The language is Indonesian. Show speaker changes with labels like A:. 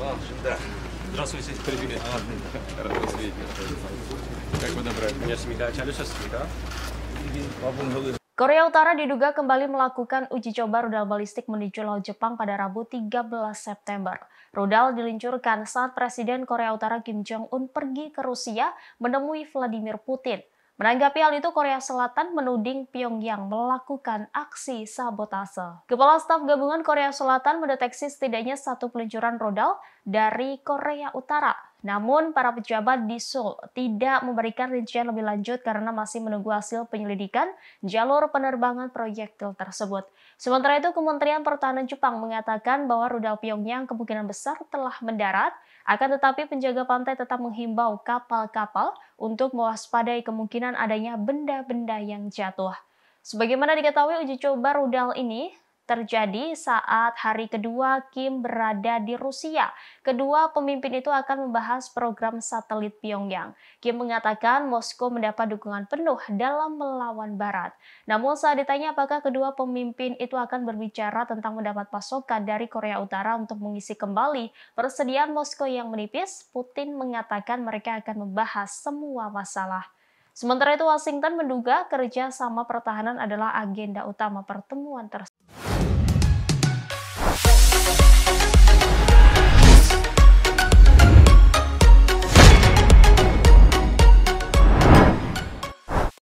A: Korea
B: Utara diduga kembali melakukan uji coba rudal balistik menuju Laut Jepang pada Rabu 13 September. Rudal diluncurkan saat Presiden Korea Utara Kim Jong-un pergi ke Rusia menemui Vladimir Putin. Menanggapi hal itu, Korea Selatan menuding Pyongyang melakukan aksi sabotase. Kepala Staf Gabungan Korea Selatan mendeteksi setidaknya satu peluncuran rudal dari Korea Utara namun, para pejabat di Seoul tidak memberikan rincian lebih lanjut karena masih menunggu hasil penyelidikan jalur penerbangan proyektil tersebut. Sementara itu, Kementerian Pertahanan Jepang mengatakan bahwa rudal Pyongyang kemungkinan besar telah mendarat, akan tetapi penjaga pantai tetap menghimbau kapal-kapal untuk mewaspadai kemungkinan adanya benda-benda yang jatuh. Sebagaimana diketahui uji coba rudal ini terjadi saat hari kedua Kim berada di Rusia. Kedua pemimpin itu akan membahas program satelit Pyongyang. Kim mengatakan Moskow mendapat dukungan penuh dalam melawan Barat. Namun saat ditanya apakah kedua pemimpin itu akan berbicara tentang mendapat pasokan dari Korea Utara untuk mengisi kembali persediaan Moskow yang menipis, Putin mengatakan mereka akan membahas semua masalah. Sementara itu, Washington menduga kerja sama pertahanan adalah agenda utama pertemuan tersebut.